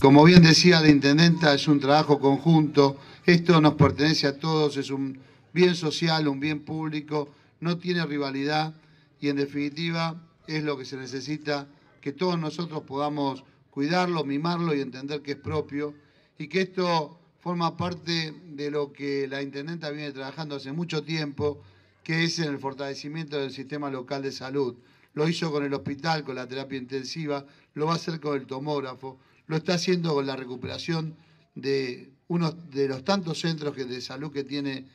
Como bien decía la Intendenta, es un trabajo conjunto, esto nos pertenece a todos, es un bien social, un bien público, no tiene rivalidad y en definitiva es lo que se necesita, que todos nosotros podamos cuidarlo, mimarlo y entender que es propio y que esto forma parte de lo que la Intendenta viene trabajando hace mucho tiempo, que es en el fortalecimiento del sistema local de salud. Lo hizo con el hospital, con la terapia intensiva, lo va a hacer con el tomógrafo, lo está haciendo con la recuperación de uno de los tantos centros de salud que tiene,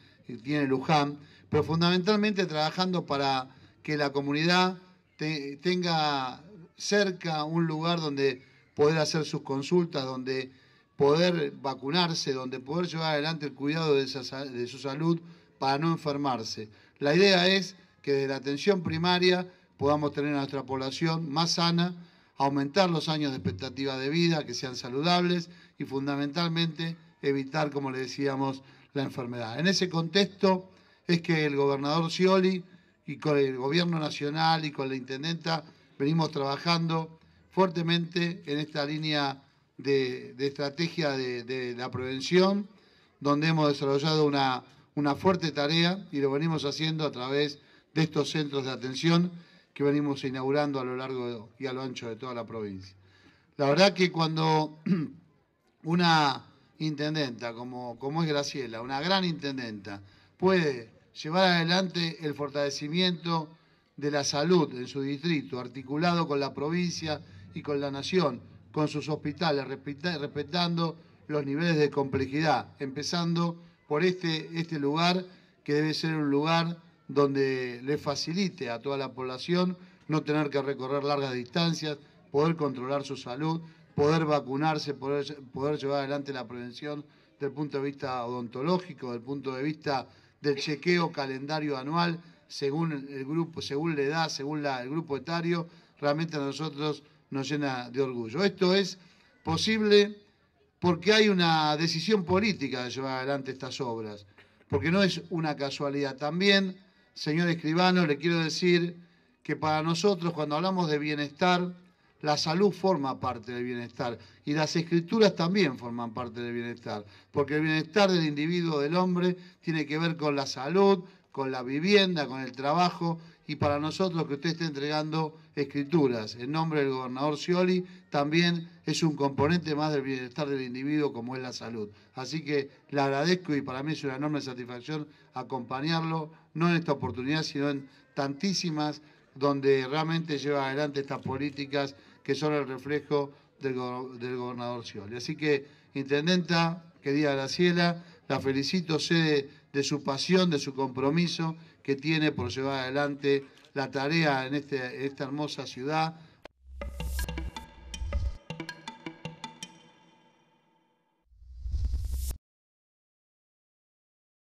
tiene Luján, pero fundamentalmente trabajando para que la comunidad tenga cerca un lugar donde poder hacer sus consultas, donde poder vacunarse, donde poder llevar adelante el cuidado de, de su salud para no enfermarse. La idea es que desde la atención primaria podamos tener a nuestra población más sana, aumentar los años de expectativa de vida, que sean saludables y fundamentalmente evitar, como le decíamos, la enfermedad. En ese contexto es que el gobernador Scioli y con el gobierno nacional y con la intendenta venimos trabajando fuertemente en esta línea de, estrategia de, la prevención, donde hemos desarrollado una, una fuerte tarea y lo venimos haciendo a través de estos centros de atención que venimos inaugurando a lo largo y a lo ancho de toda la provincia. La verdad que cuando una intendenta como, como es Graciela, una gran intendenta, puede llevar adelante el fortalecimiento de la salud en su distrito, articulado con la provincia y con la nación, con sus hospitales, respetando los niveles de complejidad, empezando por este, este lugar que debe ser un lugar donde le facilite a toda la población no tener que recorrer largas distancias, poder controlar su salud, poder vacunarse, poder, llevar adelante la prevención del punto de vista odontológico, del punto de vista del chequeo calendario anual, según el grupo, según la edad, según el grupo etario, realmente a nosotros nos llena de orgullo. Esto es posible porque hay una decisión política de llevar adelante estas obras, porque no es una casualidad. También señor escribano, le quiero decir que para nosotros cuando hablamos de bienestar, la salud forma parte del bienestar y las escrituras también forman parte del bienestar, porque el bienestar del individuo, del hombre, tiene que ver con la salud, con la vivienda, con el trabajo y para nosotros que usted esté entregando escrituras en nombre del gobernador Scioli también es un componente más del bienestar del individuo como es la salud. Así que le agradezco y para mí es una enorme satisfacción acompañarlo, no en esta oportunidad, sino en tantísimas donde realmente lleva adelante estas políticas que son el reflejo del, gobernador Scioli. Así que, Intendenta, querida Graciela, la felicito, de, su pasión, de su compromiso que tiene por llevar adelante la tarea en este, esta hermosa ciudad